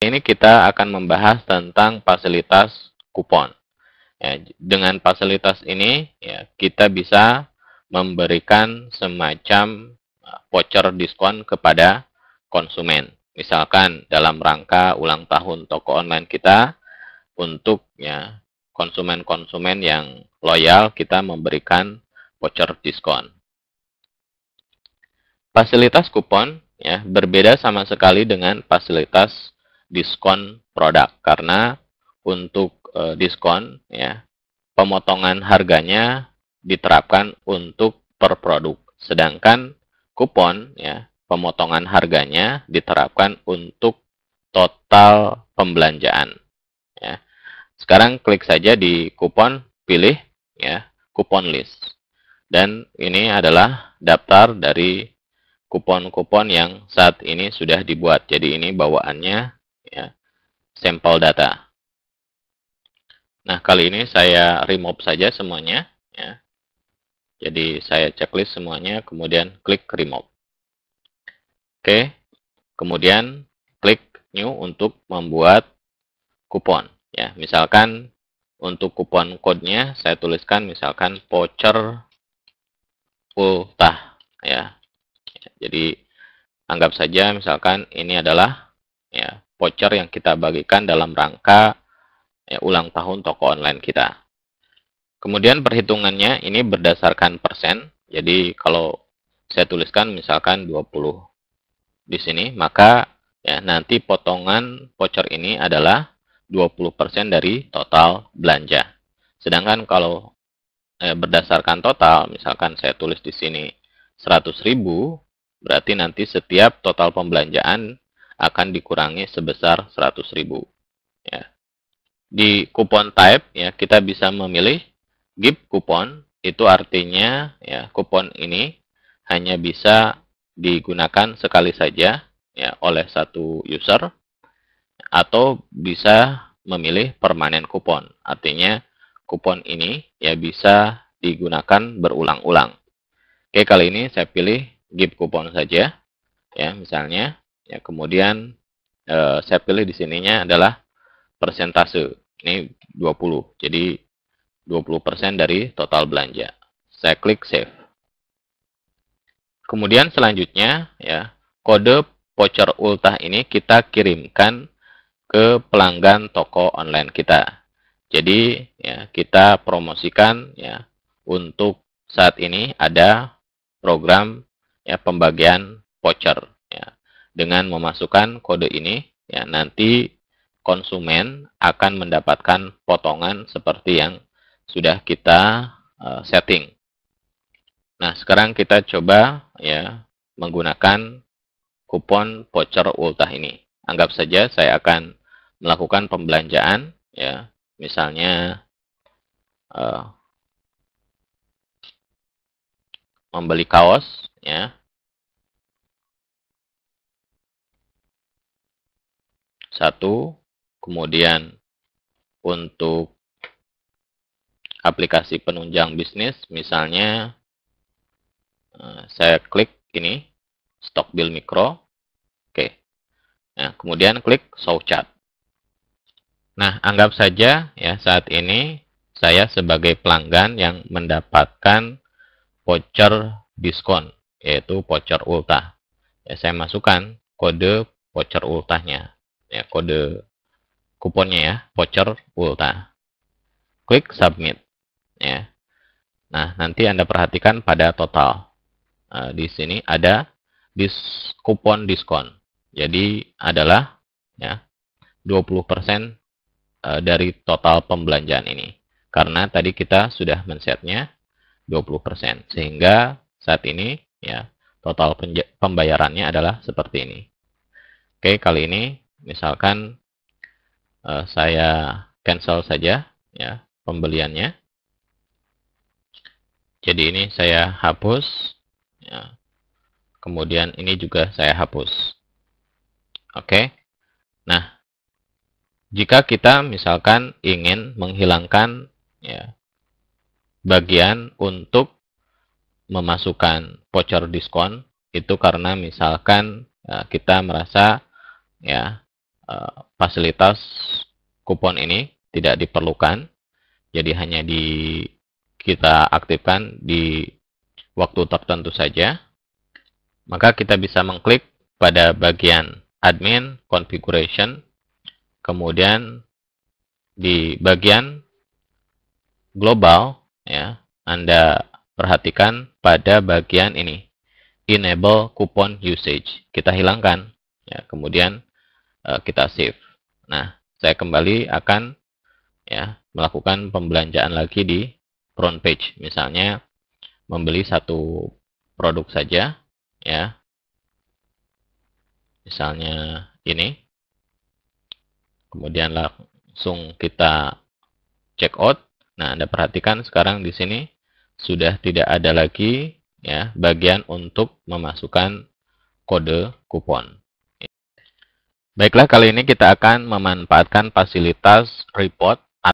ini kita akan membahas tentang fasilitas kupon. Ya, dengan fasilitas ini, ya, kita bisa memberikan semacam uh, voucher diskon kepada konsumen. Misalkan dalam rangka ulang tahun toko online kita, untuk konsumen ya, konsumen-konsumen yang loyal kita memberikan voucher diskon. Fasilitas kupon ya berbeda sama sekali dengan fasilitas diskon produk karena untuk e, diskon ya pemotongan harganya diterapkan untuk per produk sedangkan kupon ya pemotongan harganya diterapkan untuk total pembelanjaan ya sekarang klik saja di kupon pilih ya kupon list dan ini adalah daftar dari kupon-kupon yang saat ini sudah dibuat jadi ini bawaannya ya, sampel data. Nah, kali ini saya remove saja semuanya. Ya. Jadi, saya checklist semuanya, kemudian klik remove. Oke, kemudian klik new untuk membuat kupon. Ya, misalkan untuk kupon kodenya saya tuliskan misalkan voucher ultah ya. Jadi anggap saja misalkan ini adalah ya voucher yang kita bagikan dalam rangka ya, ulang tahun toko online kita. Kemudian perhitungannya ini berdasarkan persen. Jadi kalau saya tuliskan misalkan 20 di sini, maka ya nanti potongan voucher ini adalah 20% dari total belanja. Sedangkan kalau eh, berdasarkan total, misalkan saya tulis di sini 100.000, berarti nanti setiap total pembelanjaan akan dikurangi sebesar 100.000. Ya. Di kupon type ya kita bisa memilih give kupon itu artinya ya kupon ini hanya bisa digunakan sekali saja ya oleh satu user atau bisa memilih permanen kupon. Artinya kupon ini ya bisa digunakan berulang-ulang. Oke, kali ini saya pilih give kupon saja. Ya, misalnya Ya, kemudian eh, saya pilih di sininya adalah persentase. Ini 20. Jadi 20% dari total belanja. Saya klik save. Kemudian selanjutnya ya, kode voucher ultah ini kita kirimkan ke pelanggan toko online kita. Jadi ya, kita promosikan ya untuk saat ini ada program ya pembagian voucher. Dengan memasukkan kode ini, ya nanti konsumen akan mendapatkan potongan seperti yang sudah kita uh, setting. Nah, sekarang kita coba ya menggunakan kupon voucher ultah ini. Anggap saja saya akan melakukan pembelanjaan ya, misalnya uh, membeli kaos ya satu, kemudian untuk aplikasi penunjang bisnis, misalnya eh, saya klik ini, stock bill mikro, oke. Nah, kemudian klik show chart. Nah, anggap saja ya saat ini saya sebagai pelanggan yang mendapatkan voucher diskon, yaitu voucher ultah. Ya, saya masukkan kode voucher ultahnya ya kode kuponnya ya, voucher Ulta. Klik submit ya. Nah, nanti Anda perhatikan pada total. Nah, di sini ada dis kupon diskon. Jadi adalah ya 20% eh, dari total pembelanjaan ini. Karena tadi kita sudah men-setnya 20%. Sehingga saat ini ya total pembayarannya adalah seperti ini. Oke, kali ini Misalkan uh, saya cancel saja ya pembeliannya. Jadi ini saya hapus. Ya. Kemudian ini juga saya hapus. Oke. Nah, jika kita misalkan ingin menghilangkan ya bagian untuk memasukkan voucher diskon itu karena misalkan ya, kita merasa ya Eh, fasilitas kupon ini tidak diperlukan. Jadi hanya di kita aktifkan di waktu tertentu saja. Maka kita bisa mengklik pada bagian admin configuration kemudian di bagian global ya Anda perhatikan pada bagian ini enable coupon usage kita hilangkan ya kemudian Eh, kita save. Nah, saya kembali akan ya melakukan pembelanjaan lagi di front page. Misalnya membeli satu produk saja ya. Misalnya ini. Kemudian langsung kita check out. Nah, Anda perhatikan sekarang di sini sudah tidak ada lagi ya bagian untuk memasukkan kode kupon. Baiklah, kali ini kita akan memanfaatkan fasilitas report